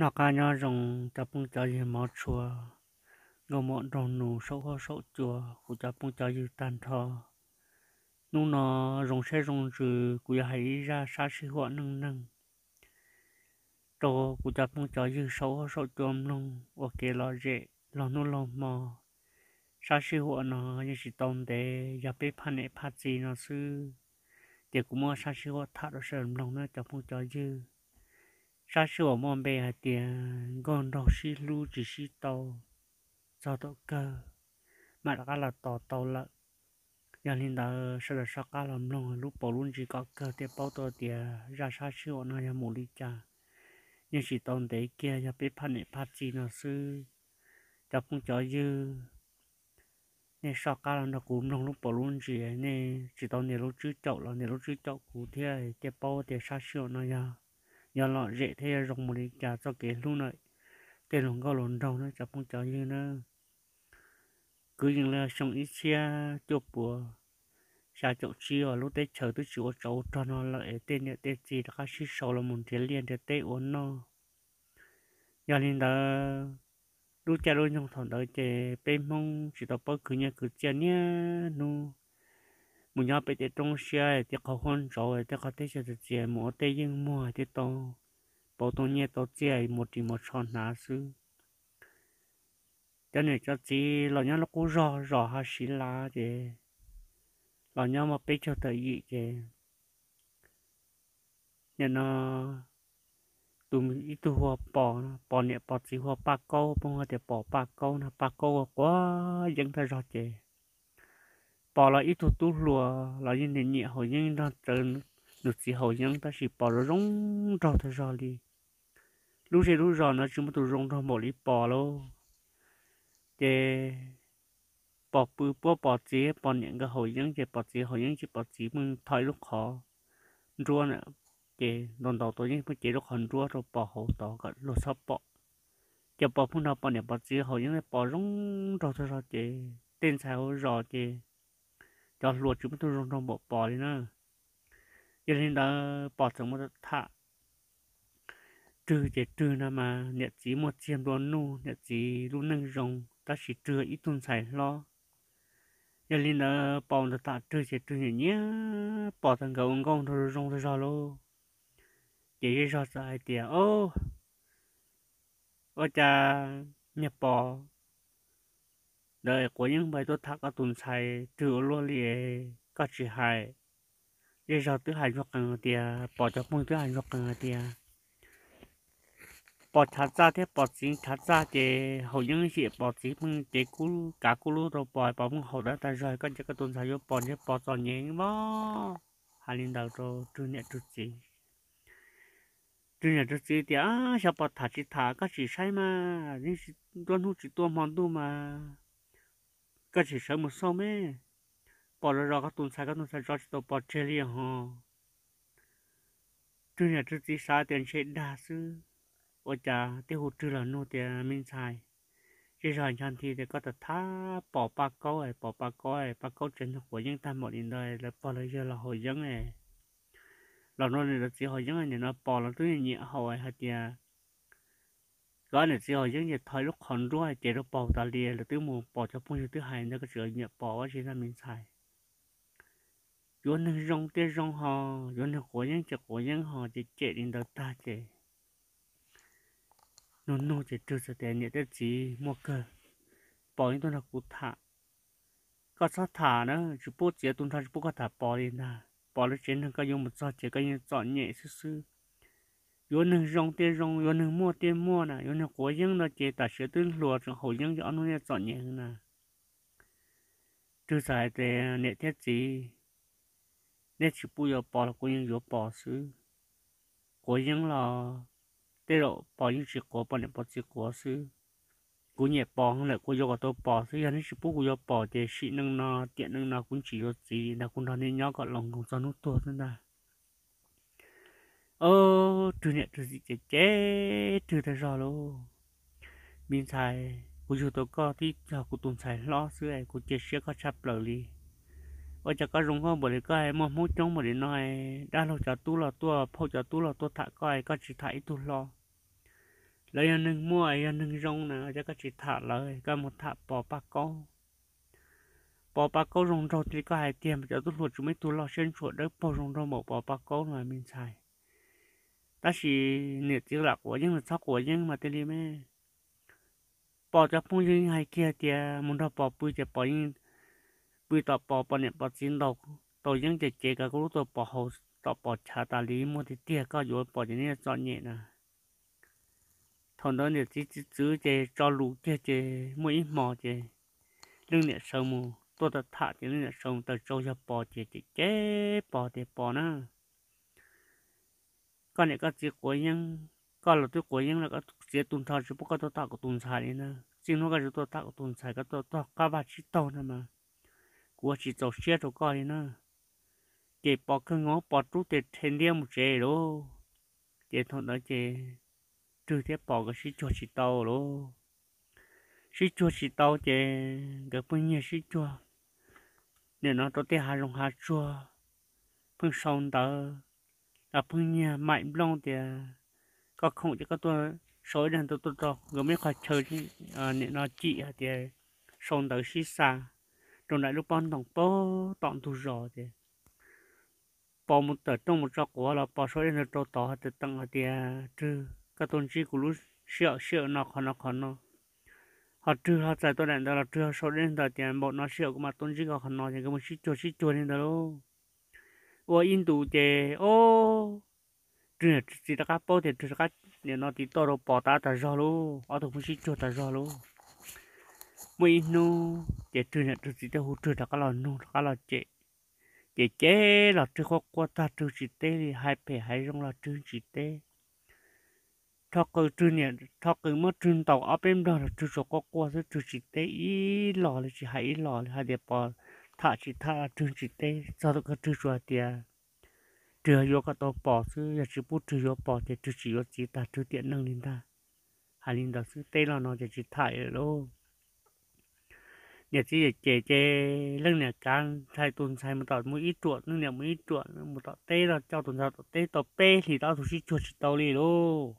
nó cá nhỏ rồng chả bông chả gì máu chùa, ngô mọ rồng nụ sâu ho sâu chùa, của chả bông chả gì tàn thọ nụ nó rồng xe rồng rừ của hãy ra xa xí họ nâng nâng đồ của chả bông chả gì sâu ho sâu chua nung ok lo dễ lo nụ lo mò xa xí họ nó như chỉ tông để giờ bé phan này phan gì nó sư để cũng mua xa xí họ thắt ở sườn lòng nó chả bông chả gì sa sửa mòn bè hạt tiền gòn đọc xí lu chỉ xí tàu do tàu cơ mà đã là tàu tàu lợn giờ linh tại sẽ là sao cá làm nông lúc bỏ luôn chỉ có cơ để bao tàu tiền ra sa sửa nó là một lý cha nhưng chỉ tồn tại kia là biết phát này phát gì nó sư cho cũng cho dư nên sao cái làm đó cũng luôn lúc bỏ luôn chỉ nên chỉ tồn tại lúc trước chậu là lúc trước chậu cụ thế để bao để sa sửa nó là nhờ lọ dễ thế rồng một đi trả cho cái luôn này cái lồng có lồng rồng nữa chả không chả như nữa cứ như là xong ít xe chụp bùa xa chỗ chi ở lúc tết chờ tôi chịu cháu cho nó lại tên nhà tên gì đó khác sĩ sầu là một thiên liền để tết uống nó giờ nên đó lúc cha luôn trong thằng đó chơi bê mông chỉ tập bớt cứ nhà cứ chơi nhá nu mình nhớ bây giờ trong xe thì có hôn rồi thì có thể sẽ chỉ một tay nhưng mua thì to bộ tôi nhé tôi chỉ một thì một son lá sư cho nên cho chỉ là nhớ nó cũng rõ rõ ha xí lá chứ là nhớ mà bây giờ tới gì chứ nên nó tụi mình ít tụi họ bỏ nó bỏ nhẹ bỏ chỉ họ ba câu bỏ thì bỏ ba câu nó ba câu quá vẫn thấy rõ chứ bỏ là ít thuộc tú lùa là những nền nhẹ hồi những đó trở được chỉ hồi những ta chỉ bỏ nó rong rò thôi rò đi lúc gì lúc rò nó chỉ một tụ rong rò một lít bỏ luôn, để bỏ bự bỏ bỏ chế bỏ những cái hồi những chế bỏ chế hồi những chỉ bỏ chế mình thay lúc khó rùa nè chế đòn đầu tôi những cái chế lúc hòn rùa rồi bỏ hậu đó cả lô sắp bỏ chế bỏ phun đầu bỏ những bỏ chế hồi những cái bỏ rong rò thôi rò chế tên sao rò chế cho lùa chúng tôi rong rong bộ bò đi nữa cho nên đó bỏ sống một thả trừ chế trừ là mà nhật chỉ một chiêm đồ nu nhật chỉ luôn nâng rồng ta chỉ trừ ít tuần xài lo cho nên đó bỏ nó thả trừ chế trừ nhỉ nhé bỏ thằng gấu con rồi rong rồi ra lô chỉ ra sai tiền ô ô cha nhập bò đời của những bài tôi thắc ở tuần sai từ lô lì các chị hai để cho thứ hai cho cần tiền bỏ cho mong thứ hai cho cần tiền bỏ thả ra thế bỏ chính thả ra thì hầu những gì bỏ chính mong chị cú cả cú lú rồi bỏ bỏ mong hậu đã ta rồi các chị các tuần sai bỏ nhé bỏ tròn nhé mà hai linh đầu rồi chưa nhận chút gì trên nhà chỉ thì à sao bà thả chỉ thả các chỉ sai mà nhưng tuân hút chỉ tuân mòn tu mà cái gì sợ một sao mê bỏ lỡ ra các tuần sai các tuần sai cho chỉ tàu bỏ chơi liền à, hả trước nhà trước chỉ sai tiền sẽ đa sư ở cha tiêu hụt trừ là nô tiền mình sai chỉ rồi chẳng thì để có thể thả bỏ ba câu ấy bỏ ba câu ấy ba câu trên của những ta một đến đây là bỏ lỡ giờ là hồi dân này là nó là chỉ hồi dân này nó bỏ là tôi nhẹ hồi hạt tiền gọi là chỉ hồi những như thời lúc còn rồi chỉ lúc bỏ ta liền là tứ mù bỏ cho phong thứ hai nó có sửa nhẹ bỏ ở trên là mình xài yo nâng rong tê rong họ, yo nâng cổ nhân chỉ cổ nhân hò chỉ chạy đến đầu ta chạy nó nó chỉ trừ sự tiền nhẹ tê chỉ mua cơ bỏ những tôi là cụ thả có sao thả nữa chỉ bố chỉ tuần thà chỉ bố có thả bỏ đi nè bỏ lên trên nó có dùng một sao chỉ có những chọn nhẹ xứ xứ 有那让的让，有那摸的摸呢，有那国营的接大学的落成后营就安弄些作业呢。就在这那天子，那是不要包了，国营有包事，国营了，对了，包营是国包的，包是国事。กูเนี่ยปองเลยกูยกตัวปอซึ่งอันนี้ชิบุกูยกปอเจชิหนึ่งนาเตียนหนึ่งนาคุณฉีโยจีนะคุณตอนนี้ยอก็ลงของสนุกตัวนั่นได้ ô từ nhẹ từ gì chết chết từ đã rồi, lô mình xài của chú tôi có thì giờ của tụi xài lo xưa ấy của chết sẽ có sắp lở đi và chả có rung không bởi vì cái mà mỗi trong mà đến nói đã lâu chả tu là tu phô chả tu là tu thả coi có chỉ thả ít tu lo lấy anh đừng mua anh đừng rong nữa, chả có chỉ thả lời cái một thả bỏ ba con bỏ ba con rong rong thì có hai tiền chả tu luật chúng mới tu lo xuyên chuột đấy bỏ rong rong bỏ bỏ ba con là mình xài 但是你只啦果英是炒果英嘛，对哩咩？bỏ cho phong dương hay kia thì à, muốn đâu bỏ bùi cho bỏ yên bùi tao bỏ bỏ nè bỏ chín đầu tao dân chỉ chế cả lúc tao bỏ hậu tao bỏ trà tà lý mua thì tia cao yếu bỏ cho nên chọn nhẹ nè thằng đó nè chỉ chỉ chữ chế cho lũ kia chế mua ít mò chế lưng nè sâu mù tôi đã thả cho nên là sâu tao cho bỏ chế chế chế bỏ thì bỏ nè con này các chỉ cuối nhưng con là tôi cuối nhưng là có chỉ tuần thọ chỉ có tôi tạo của tuần xài đấy nè xin nó cái tôi tạo của tuần xài các tôi tạo cá ba chỉ tàu nè mà của chỉ tàu xe tàu coi đấy nè chỉ bỏ cái ngõ bỏ chút để thêm điểm một chế đó để thôi nói chế trừ thế bỏ cái chỉ cho chỉ tàu đó chỉ cho chỉ tàu chế cái bên nhiêu chỉ cho nên nó tôi thấy hai lòng hai chua phương sông tới là phương nhà mạnh long thì à, có không cho các tôi số đàn tôi tôi tôi gồm mấy khoa chơi ờ, thì nên nó chị thì xong tới xí xa trong đại lúc bọn đồng bố tổng thu rõ thì bỏ một tờ trong một trò của là bỏ số đàn tôi tôi tôi thì à, tăng thì trừ các tôn chỉ của lúc sợ sợ nó khó nó khó nó họ trừ họ giải tôi đàn đó là trừ số đàn đó thì bọn nó sợ mà tôn chỉ có khó nó thì cái một chút chút chút nên đó 我印度的哦，真的只那个包的，只那个你那地到了包打打热喽，我都不是做打热喽。mấy nô để trừ nhận trừ chỉ để hỗ trợ các lò nô các lò chế chế chế lò trừ khó qua ta trừ chỉ tê hai bể hai rong lò trừ chỉ tê thọ cơ trừ nhận thọ cơ mất trừ tàu ở bên đó là trừ số qua sẽ chỉ tê ý lò là chỉ hai ý hai đẹp bò thả chỉ tha trứng chỉ tê cho được cái trứng chuột tiề trừ vô cái tổ bỏ chứ giờ chỉ bút trừ vô bỏ thì trừ chỉ vô chỉ ta trừ tiện năng linh ta hà linh đó chứ tê là nó giờ chỉ thải lô nhà chỉ chế chế lưng nhà can thay tuần thay một tọt mũi ít chuột lưng nhà mũi ít chuột một tọt tê là cho tuần sau tọt tê tọt tê thì tao thủ sĩ chuột chỉ tao đi lô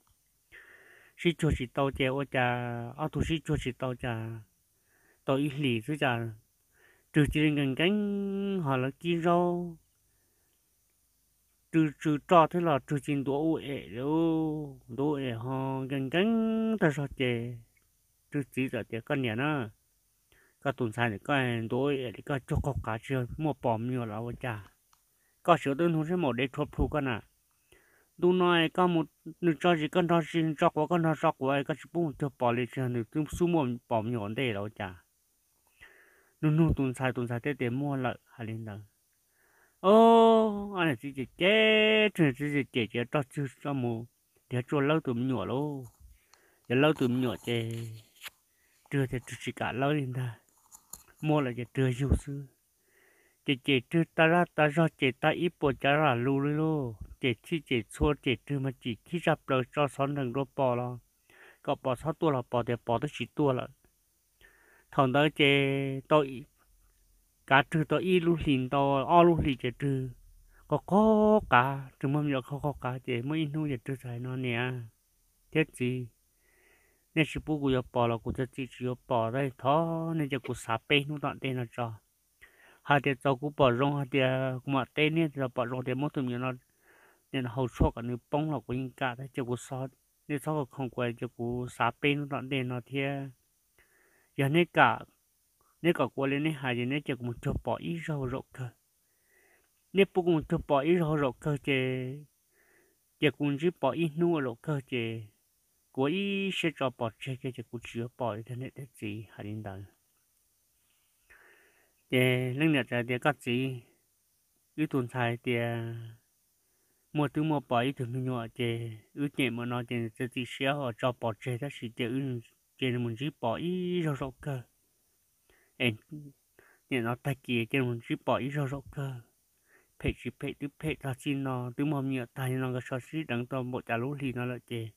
sĩ chuột chỉ tao chế ô cha ô thủ sĩ chuột chỉ tao cha tao ít lì chứ cha trừ chỉ gần cánh họ là kia rau trừ trừ trò thế là trừ chỉ đổ ế đâu đổ ế họ gần cánh ta sao chè trừ chỉ giờ chè con nhà nó các tồn sai thì các em đổ ế thì các chỗ có cá chưa mua bom nhiều là vợ cha các sửa đơn thôi sẽ một để chụp thu con à đủ nói có một nửa cho gì con đó xin cho quá con đó cho quá các chú bung cho bỏ lên trên nửa tung xuống một bom nhỏ để đâu cha nụ nụ tụn sai tụn sai tê tê mua lợi hà linh đời ô anh là chỉ chỉ chế chỉ chỉ chỉ chế chế cho chứ cho mù thì cho lâu tụi nhỏ lô để lâu tùm mình nhỏ chế trưa thì chỉ cả lâu linh đời mua là chế trưa dù sư chế chế trưa ta ra ta ra chế ta ít bộ chả ra lù lô chế chỉ chế xua chế trưa mà chỉ khi ra bờ cho son đường đó bỏ lo có bỏ sáu tua là bỏ thì bỏ tới chỉ tua là thằng đó chơi tội cả trừ tội ít lúc liền to o lúc liền chơi trừ có có cá trừ mâm nhỏ có có cá chơi mới nu chơi trừ sai nó nè chết gì nên chỉ bố của bỏ là của chỉ chỉ bỏ đây thó nên chỉ của sá bê nó đoạn tên là cho hai tiền cho của bỏ rong hai tiền của mặt tên nên là bỏ rong tiền mất tụi nó nên hậu cho cả nữ bông là của những cả đấy chỉ của sót nên sót không quay chỉ của sá bê nó đoạn tên nó thiệt giờ nên cả nên cả qua lên hai giờ nên chỉ một chút bỏ ít rau rau thôi nên bố một chút bỏ ít rau rau thôi chứ chỉ cũng chỉ bỏ ít nuôi rau thôi chứ của ý sẽ cho bỏ chơi cái chỉ cũng chứa bỏ thế nên thế gì hai đến đâu để lần này ra để các gì ít tuần sai để mua thứ mua bỏ ít thứ nhỏ chứ ít nhẹ mà nó chứ chỉ sẽ họ cho bỏ chơi đó chỉ để chỉ là mình chỉ bỏ ý rau rau cơ em nhà nó ta chỉ chỉ là mình chỉ bỏ ý rau rau cơ phải chỉ phải tự phải là xin nó tự mong nhiều ta nó có số sĩ đằng toàn bộ trả lũ thì nó là chỉ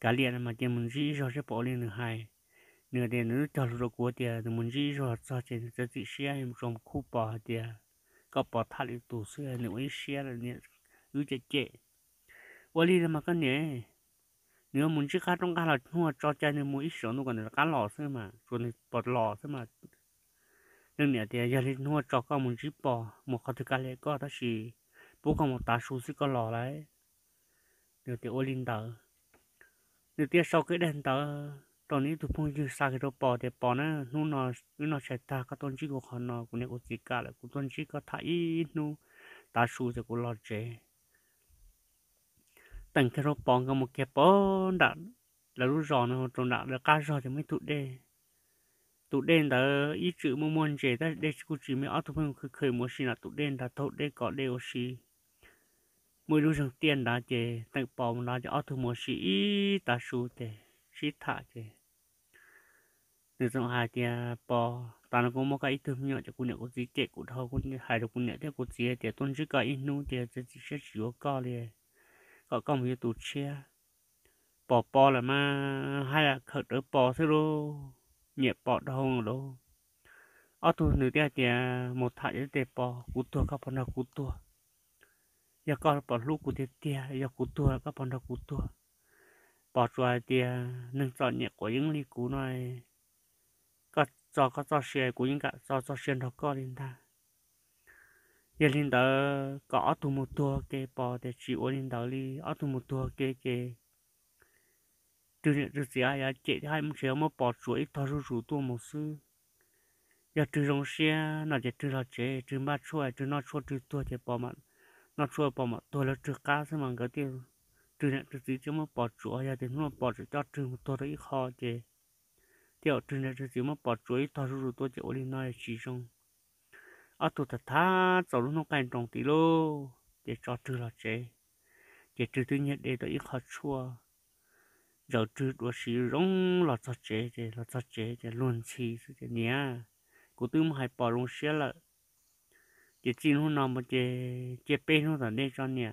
cả liền mà chỉ mình chỉ rau sẽ bỏ lên nửa hai nửa tiền nữa cho lũ của tiền thì mình chỉ rau cho chỉ cho chỉ xe em trong khu bỏ tiền có bỏ thắt đi tủ xe nữa xe là nè cứ chạy chạy 我哩他妈个呢！เนื้อมุนชื่อข้าต้องการเราหัวจอใจในมูอิสโนูกันเลยการหล่อใช่ไหมาชวนปลดหล่อใช่ไหมเรื่องเนี่ยเดียยาลิหัวจอก็มุนชื่อปอหมวกคาตุกาเลก็ทัชีปุ๊กของตาชูซึก็หล่อเลยเดี๋ยวเดี๋ยวโอลินเตอร์เดี๋ยวเดี๋ยวชาวเกดันเตอร์ตอนนี้ทุกพุงยืดสากิโตปอเดี๋ยวปอนะนู่นนอนนู่นนอนใช้ตาก็ต้นชื่อกูขอนอกูเนี่ยกูจิกาเลยกูต้นชื่อก็ทายนู่ตาชูจะกูหล่อเจ tầng cái rô bóng cái một cái bó đã là lúc giò nó trộn đã là cá giò thì mới tụ đê tụ đê đã ý chữ mua mua chế ta đê chữ chỉ mới ở thùng không khởi khởi mua xin là tụ đê đã tụt đê có đê xí mỗi lúc đầu tiên đã chế tầng bóng là cho ở thùng mua xí ta su tê xí thả chế nên trong hai tia bò ta nó có một cái ý tưởng nhựa cho cô nhựa có gì chế cụ thâu cô hài được cô nhựa thế cô gì thì tôn chỉ cái ý nu thì sẽ chỉ có co liền ở công việc tụt chia bỏ bỏ là mà hay là khởi đỡ bỏ thế đô nhẹ bỏ đâu đâu ở tu nữ tia thì một thải để để bỏ cút tua các bạn đã cút tua giờ có bỏ lúc cút tia giờ cút tua các bạn đã cút tua bỏ chuột thì nâng chọn nhẹ của những ly cú này các cho các cho xe của những cả cho cho xe nó có linh ta giờ linh đó có ô một tua cái bò để chỉ ô linh đó đi ô tô một tua cái cái từ từ gì ai chạy hai mươi triệu mà bỏ chuối thò rú rú tua một sư giờ từ rong xe nó chạy từ là chạy từ ba chuối từ nó chuối từ tua chạy bỏ mặt nó chuối bỏ mặt tua là từ cá mà cái tiêu từ nè từ gì chứ mà bỏ chuối giờ thì nó bỏ chuối cho từ một tua đấy khó chạy tiêu từ nè từ gì mà bỏ chuối thò rú rú tua chạy ô linh nó chỉ rong ở tụ thật tha cháu luôn nó canh trồng tí lô để cho trừ là chế để trừ thứ nhất để tôi ít khó chua giờ trừ đua xí rong là cho chế để là cho chế để luôn chi sự để nhé cụ tư mà hay bỏ luôn xé là chỉ chỉ nó nằm mà chỉ chỉ bên nó tận đây cho nhé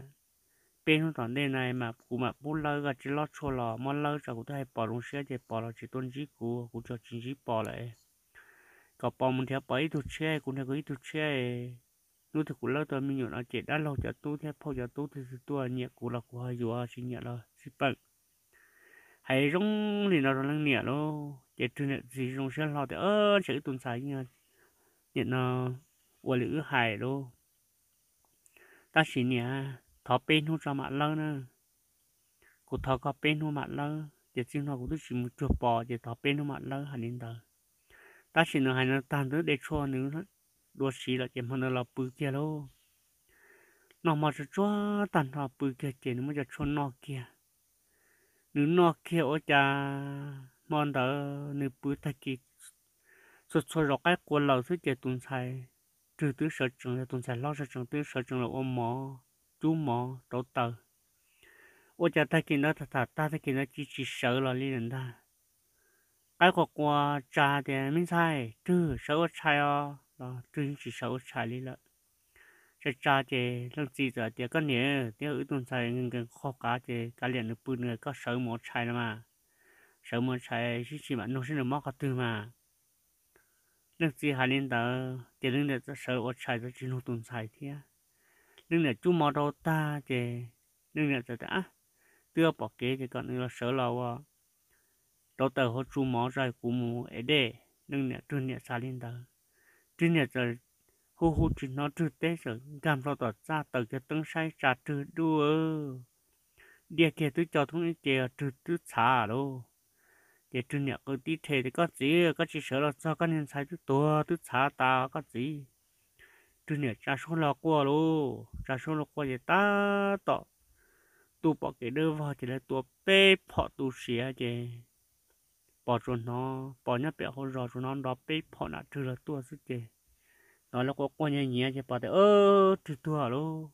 bên nó tận đây này mà cụ mà bút lỡ cả chỉ lót chua lò mà lỡ cho cụ thấy bỏ luôn xé để bỏ là chỉ tuân chỉ cụ cụ cho chỉ chỉ bỏ lại có bom mình theo bảy tụt xe cũng theo cái tụt xe nuôi thì cũng lâu tôi mình nhổ nó chết đã lâu cho tôi theo phao cho tôi thì tôi nhẹ cũng là của hai giờ à, xin nhẹ rồi xin bận, hãy rong thì nó rồi lăng nhẹ đó chết trên nhẹ gì rong xe lo thì ơ sẽ tuần sai nha nhẹ nó quả lữ hải đó ta chỉ nhẹ thọ pin không cho mạng lâu nữa cụ thọ có pin không mạng lâu chết xin nó cũng tôi chỉ một chuột bò chết thọ pin không mạng lâu hành đến đời ta chỉ nó hay nó tan nữa để cho nữa nó đua xí là chỉ mà nó là bự kia đâu nó mà cho cho tan nó bự kia chỉ nó mới cho cho nó kia nữ nó kia ở nhà mòn đó nữ bự ta kia số số rồi cái quân lão thứ chỉ tuần sai trừ tứ sở trường là tuần sai lo sở trường tứ sở trường là ôm mỏ chú mỏ tổ tờ ôi cha ta kia nó thật thật ta ta kia nó chỉ chỉ sợ là liên ta ai có qua trà tiền mình sai trừ sáu sai o đó trừ chỉ sáu sai lý lợ sẽ trà tiền làm gì giờ thì có nhớ thì ở tuần sai ngừng ngừng khó cá thì cá liền được bự nữa có sáu một sai nữa mà sáu một sai chỉ chỉ mà nó sẽ được mất cả từ mà lúc gì hai lên đó, tiền lúc này sáu một sai thì chỉ nó tuần sai thì lúc này chú mò đâu ta thì lúc này ta đã đưa bỏ kế thì còn nữa sáu lâu à đó tờ họ chú mỏ ra của mù ế đây nâng nè trơn nè xa lên tờ trơn nè giờ hô hô chỉ nó trừ tế rồi gam lo tỏ ra tờ cái tấn sai trả trừ đua địa kia tôi cho thông chế trừ trừ xả đâu để trừ nè có tí thế thì có gì có chỉ sợ là cho các nhân sai tôi to tôi xả ta có gì trừ nè trả số lo qua lô trả số lo qua vậy ta tỏ tu bỏ cái đưa vào thì là tu bê bỏ tu xía chứ bỏ cho nó bỏ nhá bẹ hôi rồi cho nó đó bê bỏ nã trừ là tua sức kì nó là có quan nhẹ nhẹ chứ bỏ thì ơ trừ tua lô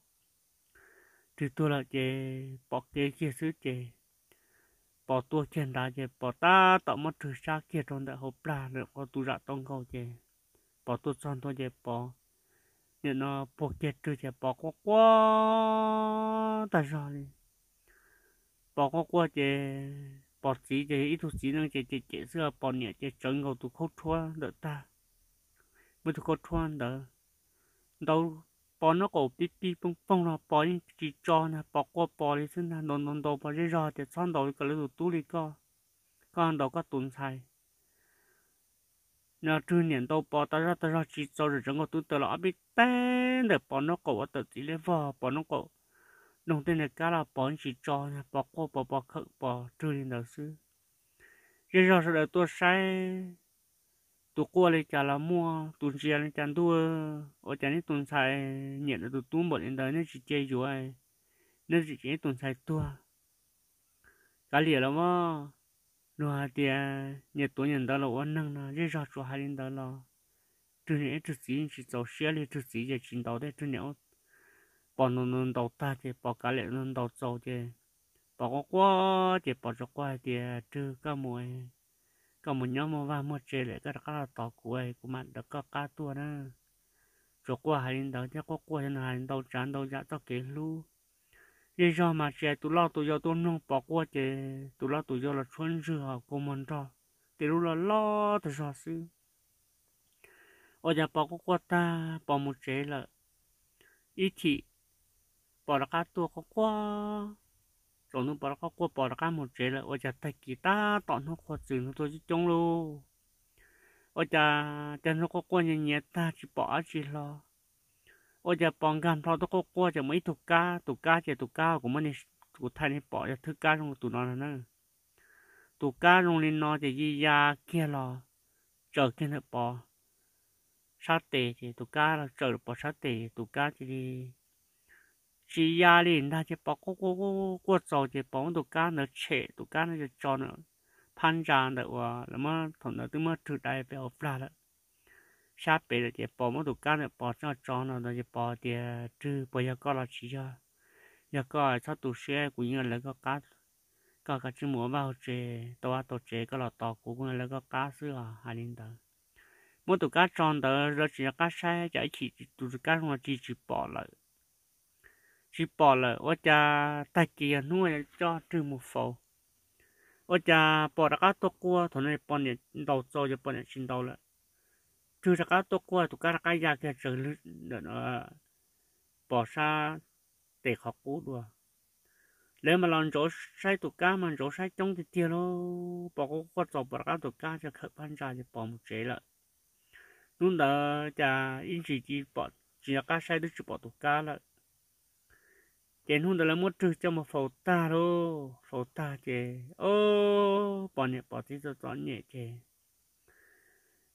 trừ tua là kì bỏ kì kia sức kì bỏ tua trên đá kì bỏ ta tạo mất trừ xa kia trong đại hộp là được có tu dạ tông cầu kì bỏ tua son tua kì bỏ nên nó bỏ kia trừ kì bỏ quá quá tại sao đi bỏ quá quá kì bỏ chí chế ít thuộc chí năng chế chế chế xưa bỏ nhẹ chế chống ngầu tụ khốt chua đỡ ta mới tụ khốt chua đỡ đâu bỏ nó cổ tí tí bông bông nó bỏ những chỉ cho nè bỏ qua bỏ đi xin nè nôn nôn đồ bỏ đi rồi thì xong đầu cái lũ tú đi co con đầu có tuần sai nó chưa nhận đâu bỏ ta ra ta ra chỉ cho rồi chẳng ngầu tu tờ lọ bị tên để bỏ nó cổ ở tờ chỉ lấy vò bỏ nó cổ nông tên là cá là bón chỉ cho bỏ qua bỏ bỏ khẩn bỏ trừ lên đầu sư rồi rồi rồi tôi sai tôi qua lấy trả là mua tôi chỉ là chăn tôi ở chăn này tôi sai nhận được tôi tung bỏ lên đây nên chỉ chơi chú ai nên chỉ chơi tôi sai tôi cá lìa lắm mà nó tiền, nhận tôi nhận được là ổn năng là rồi rồi rồi hai lên đó là trừ này trừ gì chỉ cho xe lên trừ gì giờ chỉ đầu đây trừ này bỏ nó nó đầu ta chứ bỏ cá lẹ nó đầu sâu chứ bỏ có quá chứ bỏ cho quá thì trừ cá mồi cá mồi nhóm mà vào một chế lại cái cá là tỏ cuối của bạn được có cá tua nữa cho qua hai đầu chứ có qua hai hai đầu chán đầu dạ tao kể lu lý do mà chế tụi lo tụi do tụ nông bỏ qua chế tụi lo tụi do là chuyên xuân rửa của mình cho thì lúc là lo thì rõ sư ở nhà bỏ có qua ta bỏ một chế là ít chị bỏ ra cá tua có quá chọn nó bỏ ra có bỏ ra một chế là ôi chà thầy kỳ ta tọn nó khó chữ nó tôi chứ chống luôn ôi chà chân nó có quá nhẹ nhẹ ta chỉ bỏ chỉ lo ôi chà bọn gan thao tôi có quá chả mấy tụ cá tụ cá chả tụ cá của mình tụ thay nên bỏ ra thức cá trong tụ nó là nữa tụ ca trong lên nó chả gì ya kia lo chờ kia nó bỏ sát tề thì tụ ca, là chờ bỏ sát tề tụ ca chỉ đi chỉ gia đình ta chỉ bảo cô cô cô cô cháu chỉ bảo đồ cá nó chè đồ cá nó chỉ cho nó phan ra được và là mà thằng nó tụi mà thử đại biểu ra đó xa bể là chỉ bảo mà tụi cá nó bảo cho cho nó nó chỉ bảo thì trừ bây giờ có là chỉ cho giờ có cho tụi xe của những là có cá có cái chữ múa vào chế tòa tổ chế có là tòa của người là có cá sữa hà linh đó mỗi đồ cá tròn đó rồi chỉ là cá sai chỉ chỉ tụi cá mà chỉ chỉ bỏ lại chỉ bỏ lỡ ở cha tài kia nuôi cho trừ một phẩu ở cha bỏ ra cá to cua thằng này bỏ này đầu cho cho bỏ này sinh đầu là trừ ra cá to cua tụi cá cá già kia trừ nó bỏ xa để học cú đùa nếu mà làm chỗ sai tụi cá mà chỗ sai trong thì tiền luôn, bỏ có có chỗ bỏ cá tụi cá sẽ khởi ban ra thì bỏ một chế lại lúc đó cha in chỉ chỉ bỏ chỉ là cá sai đứa chỉ bỏ tụi cá lại chế hôn đó là mua trừ cho một phẩu ta đó phẩu ta chế ô bỏ nhẹ bỏ tí cho toàn nhẹ chế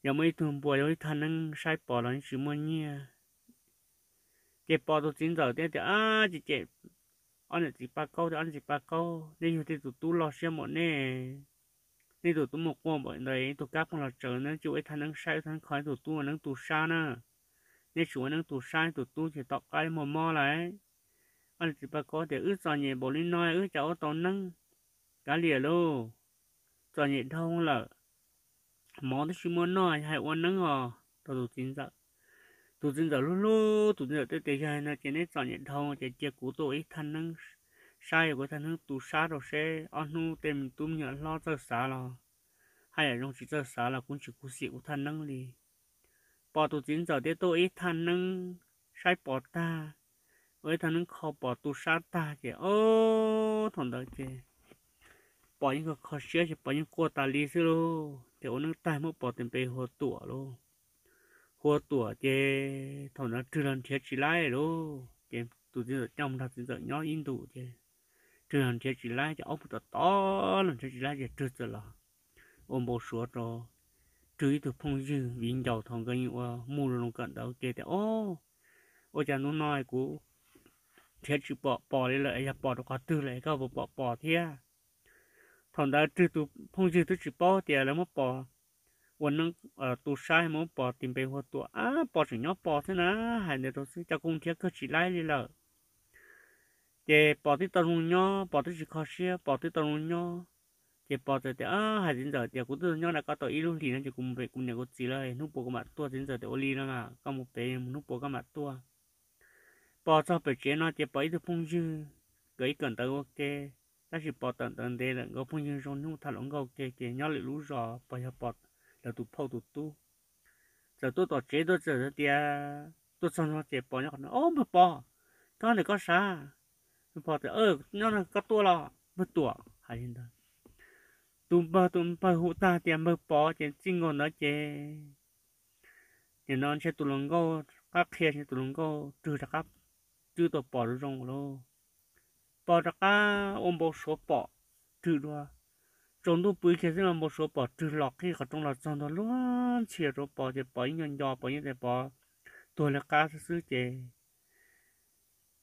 giờ mấy tuần bùa rồi thằng năng sai bỏ là chỉ mua nhẹ chế bỏ tôi chín giờ thế thì à chị chế anh là chỉ ba câu thì anh chỉ ba câu nên như thế tụi tôi lo xem một nè nên tụt tôi một qua bọn đấy tụt các con là chờ nó chú ấy thằng năng sai thằng khỏi tụi tôi năng tụt sa nè nên chú ấy năng tụt sai tụi tôi chỉ tọt cái mồm mò lại anh chỉ bà có thể ước cho nhẹ bộ linh nói ước cháu tao nâng cá lìa lô cho nhẹ thông là mó thì chỉ muốn nói hay uốn nâng hò tao tụt chín giờ tụt chín giờ lô lô tụt chín giờ tới tới giờ nó chỉ nên cho nhẹ thông chỉ chỉ cú tội thân nâng sai của thân nâng tụt xa rồi sẽ ăn nu tìm tụm nhớ lo cho xa lo hay là trong chỉ cho xa là cũng chỉ cú của thân nâng đi bỏ tụt chín giờ tới tội thân nâng sai bỏ ta với thằng nó khó bỏ tu sát ta chứ ô thằng đó chứ bỏ những cái khó xía chứ bỏ những cô ta lý xí lô thì ông nó tay mới bỏ tiền bê hồ tủa lô hồ tủa chứ thằng nó trừ lần thiết chỉ lại lô chứ tụi nó trong thật sự nhỏ in tụ chứ trừ lần thiết chỉ lại ông tụi to lần thiết chỉ lại chứ trừ từ ông bố số rồi cái ờ, thì ô thế chỉ bỏ bỏ đi lại ya bỏ được có tư lại các bộ bỏ bỏ thế thằng đã trừ tụ phong trừ tụ chỉ bỏ thì là mất bỏ quần năng ở ờ, tụ sai mất bỏ tìm về hoa tụ à bỏ chỉ nhóc bỏ thế nè hai đứa đó cho công thiết cứ chỉ lại đi lợ thì bỏ tí tao luôn bỏ tí chỉ khó xe bỏ tí tao luôn nhó bỏ tới thì à hai đến giờ thì cũng tự nhó là có tội ý thì nó chỉ cùng về cùng này có gì lời lúc bỏ các bạn tua đến giờ thì ô nó là các bạn tua bỏ cho bởi chế nó chế bấy được phong dư cái cần tới ok ta chỉ bỏ tận tận đây là ngô phong dư trong những thằng lông gâu kê kê nhau lại lú rò bỏ cho bỏ là tụ phâu tụ tu giờ tôi tỏ chế tôi giờ thì tôi xong nó chế bỏ nhau nó ôm mà bỏ đó này có sa bỏ thì ơ nó là có tua lò mất tua hay hiện tại tụm bơ tụm bơ hụ ta tiền bơ bỏ tiền sinh ngon nó chế tiền nó sẽ tụ lông gâu các kia sẽ tụ lông gâu trừ ra cấp chứ tôi bỏ rong lô bỏ ra cá ông bộ số bỏ trừ đó trong lúc bữa kia là một số bỏ trừ lọt khi có trong lọt trong đó luôn chia rồi bỏ thì bỏ nhân nhỏ bỏ nhân để bỏ tôi là cá sư chế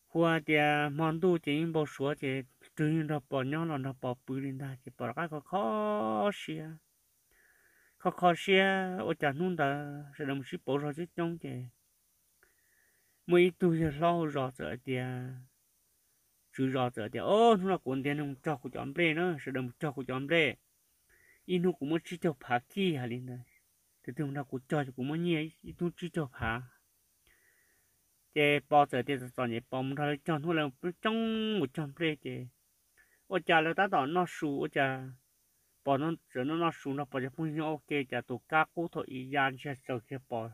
hoa thì món đồ chỉ một số chế trừ nhân đó bỏ nhỏ là nó bỏ bự lên ta chỉ bỏ cá có khó xia khó khó xia ở chả nung ta sẽ làm gì bỏ ra chứ trong chế mấy tu giờ lâu rồi sợ tiền chú rồi sợ tiền ô nó là quần đen không cho cô chọn bê nữa sợ đừng cho cô chọn bê in nó cũng muốn chỉ cho phá kia hà linh này thì tôi nó cũng cho cũng muốn nhẹ in nó chỉ cho phá chế bỏ sợ tiền sợ nhẹ bỏ một thằng chọn nó là trong một chọn bê chế ô cha là ta đó nó sù ô cha bỏ nó sợ nó nó sù nó bỏ cũng như ok cha tụ cá cố thôi ý gian sẽ sợ cái bỏ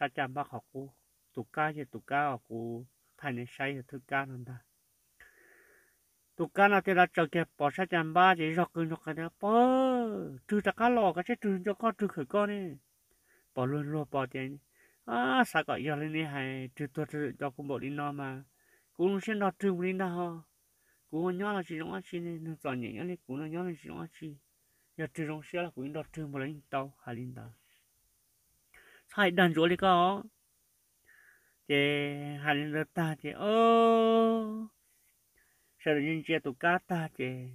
sao cha bác học cố tụ ca thì tụ ca ở cụ thành thì thứ ca nằm ta tụ ca là thì là chờ cái bỏ sát chăn ba chỉ rọc cứ rọc cái đó bỏ trừ ta cá lò cái chết trừ cho con trừ khởi con đi bỏ luôn luôn bỏ tiền à sao gọi giờ lên đi hay trừ tuột trừ cho cũng bộ đi no mà cũng sẽ nó trừ đi ha cũng nhớ là chỉ nó chỉ nên nó chọn nhẹ nhàng cũng nó nhớ là chỉ nó chỉ giờ trừ trong xe là cũng nó trừ một lần tàu hai lần tàu sai đàn rồi đi có chế hành lơ ta chế ô oh. sợ là nhân chế tụ cá ta chế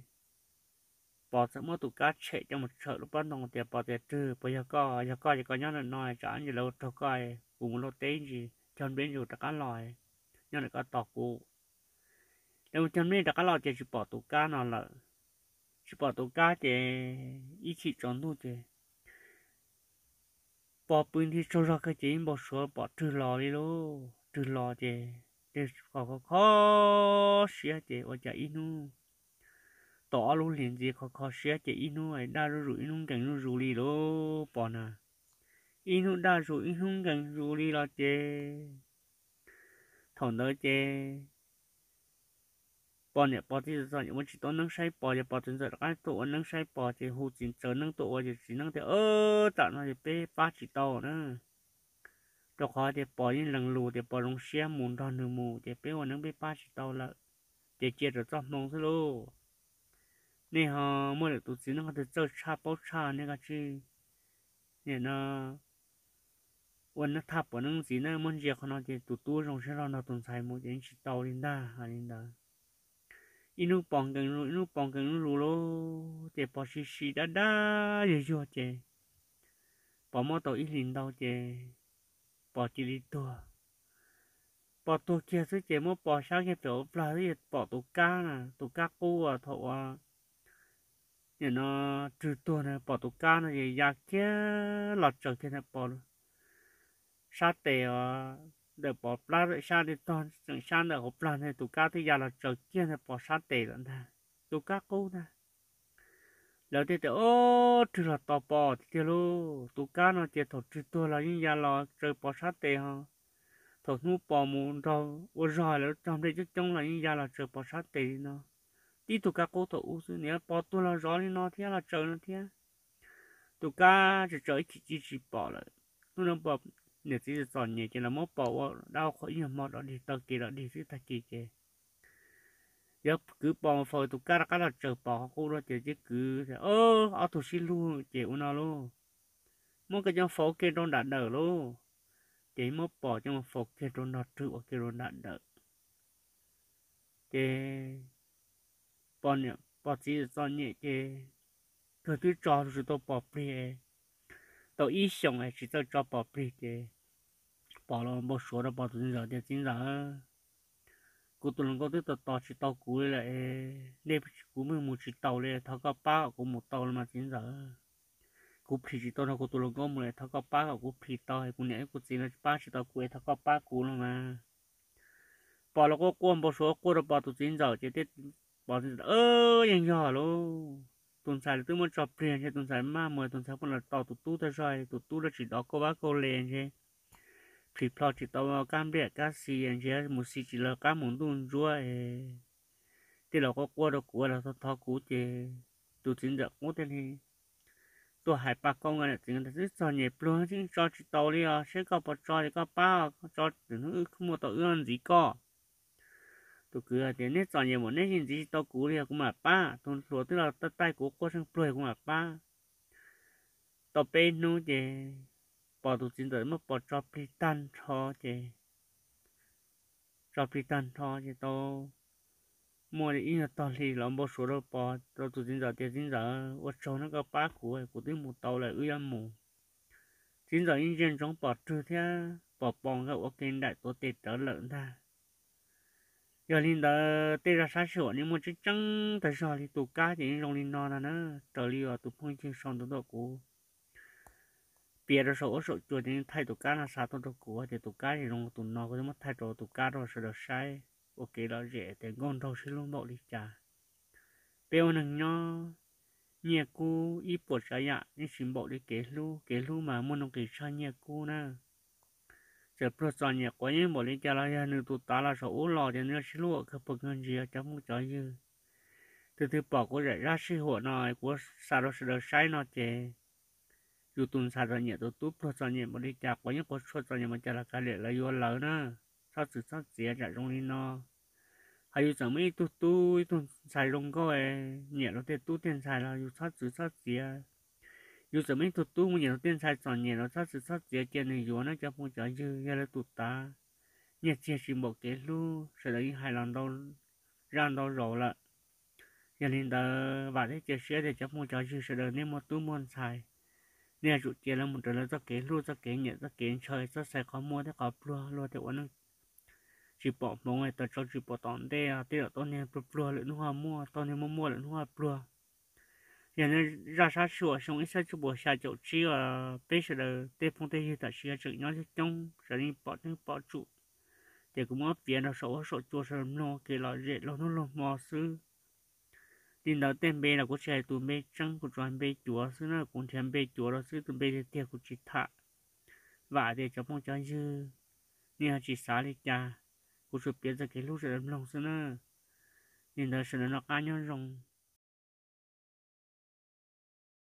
bỏ sợ mỗi tụ cá chạy cho một sợ lúc bắt đồng tiền bỏ tiền trừ bỏ giờ co giờ co chỉ có nhớ là nói chẳng gì lâu thâu coi cùng lô tế gì chân bên dù ta cá lòi nhớ là có tọt cụ nếu chân bên ta cá lòi chế chỉ bỏ tụ cá nào là chỉ bỏ tụ cá chế ít chỉ chọn thu chế bỏ bên thì cho ra cái chuyện bỏ sữa bỏ trừ lò đi lô trừ lò chè để khó khó khó xía chè ở chả inu tỏ lô liền gì khó khó xía chè inu ấy đa lô rủ inu cảnh lô rủ đi lô bỏ nè inu đa rủ inu cảnh rủ đi lò chè thằng đó chè bỏ nhẹ bỏ thì giờ những chỉ tôi nâng say bỏ thì bỏ thì giờ cái tổ nâng say bỏ thì hù chỉ chờ nâng tổ thì chỉ nâng thì ơ tạm nó thì bê ba chỉ tàu nữa đó khó thì bỏ những lần lù thì bỏ lông xe muốn đòn nửa mù thì bê hoa nâng bê ba chỉ tàu là thì chia được cho mong thế luôn nên họ mỗi lần tụi chỉ nâng thì chơi cha bao cha nên cái chi nên nó วันนั้นทับวันนั้นสีนั้นมันเจียขนาดเจ็ดตัวตัวสองเชือกเราตุนใส่หมดยังชิดเตาลินดาอันนี้ดา inu pong keng lu inu pong keng lu lo che po shi shi da da ye yo che po mo to i lin dau che po chi li to po to kia su che mo po sha ke to pla ye po to ka na to ka ku a tho a ye no tru to na po to ka na ye ya kia lo cho ke na po sa te a để bỏ pla rồi xa đi toàn chẳng xa nữa hộp pla này tụ cá thì giờ là trở kia này bỏ xa tệ lận thà tụ cá cô nè lỡ thì tụi ô trừ là to bỏ thì lô tụ cá nó chỉ thổ trừ tôi là những giờ là trời bỏ xa tệ ha thổ nu bỏ mù rồi ô rồi là trong đây chứ trong là những giờ là trời bỏ xa tệ nó tí tụ cá cô thổ u sư nhé bỏ tôi là rõ đi nó thế là trời nó thế tụ cá chỉ trời chỉ chỉ bỏ lại tôi nó bỏ nếu chỉ chọn nhẹ chỉ là mốt bỏ đau khỏi nhiều mốt đó đi tao kỳ đó đi suy ta kỳ kì giờ cứ bỏ phơi tụ cá cá là chờ bỏ khô đó chờ chứ cứ ơ ở tụ xí luôn chỉ u nó luôn muốn cái cho phố kia trong đạn đỡ luôn chỉ mốt bỏ trong phố kia trong nó trừ ở kia trong đạn đỡ chỉ bỏ nhẹ bỏ chỉ chọn nhẹ chỉ cứ tôi cho rồi tôi bỏ bể tàu ít xong này chỉ tao cho bỏ bì để bỏ lo bỏ số đó bỏ tiền rồi để tiền rồi cú tụi nó có thứ tao tao chỉ tao cú lại nên cú mới một chỉ tàu lên thao cá ba cú một tàu mà tiền rồi cú phì chỉ tao nó cú tụi nó có một lại thao cá ba cú phì tao hay cú nhảy cú ba chỉ tao cú thao cá ba cú luôn mà bỏ lo có cuông bỏ số cú đó bỏ tụi tiền rồi chỉ tết bỏ tiền ơ yên nhỏ luôn tuần sai là tôi muốn chọc tiền thì tuần sai mà mười tuần sai còn là tàu tụt tu tới rồi tụt tu là chỉ đó cô bác cô liền chứ thì lo chỉ tao vào cam địa cá xì anh chứ một xì chỉ là cá muốn tuần rồi thì là có qua đâu qua là thao thọ cú chứ tụt chính giờ cũng thế này, tụi hải bà con người chính là rất cho nhẹ luôn chính cho chỉ tao đi à sẽ có bao cho thì có bao cho từ không một tàu ương gì có tôi cứ thế nét chọn nhiều một nét hình gì tôi cú thì cũng mà ba tôi là tay tay cú có sang plei cũng mà tôi bên nu chè bỏ tụ chính tới mà cho phi tan cho cho phi tan cho chè tôi mua thì ít là thì là một số đâu bỏ tôi tụ giờ tiền giờ ở chỗ nó có ba cú ấy cú tiếng tàu là ư âm mù chính giờ in trên trong bỏ trừ thế bỏ bong các ok đại tổ tệ trở lợn ra giờ linh đã tê ra sáng sủa nhưng mà chứ chẳng tại sao thì tụ cá thì rong linh non là nó trở đi tụ phong trên sáng tụ đồ cũ bia ra sổ sổ chùa thì thay tụ cá là sáng tụ đồ cũ thì tụ cá thì rong tụ non có mất thay rồi tụ cá rồi sẽ được sai ok đó dễ để ngon đâu sẽ luôn độ đi chả bèo nằng nho nhẹ cu ít bột trái dạ nên xin bộ đi kế lu kế lu mà muốn ông kế sao nhẹ cu na 这不三年过年没人家了呀，你都打了手老的那是路可不跟着，咱们讲有，这对包括人家生活呢，我啥都是都晒那的，有东啥子年都都不三年没人家过年过说三年没家了，看来了有老呢，啥子啥子也在容易呢，还有咱们都都都才弄过哎，年了的都点菜了，有啥子啥子啊。有什么都多么年电台转年了，他是他直接的有那家朋友就要来读他，你这是某给路，是等于还让到让到肉了。gia đình đó và thế chia sẻ để cho một cháu chịu sự đời nên một tu môn xài nên chủ chia là một đời là do kế luôn do kế nhận do kế chơi do xài mua thế có plua luôn thế uống chỉ bỏ một ngày ta cho chỉ bỏ tòn đây à thế là tôi nên lại nó hoa mua tôi nên mua mua nó hoa plua 也能让啥是我上一下直播下就只要本身的对方这些的时间怎样去将人民保证保住，这个么别人说我说就是弄给了人，弄弄弄毛事。领导对每了国家都没整个准备做，是那工程被做了是准备的贴过去他，娃的这帮讲是，你还去啥里家？我说别再给路人弄是那，领导是那安阳容。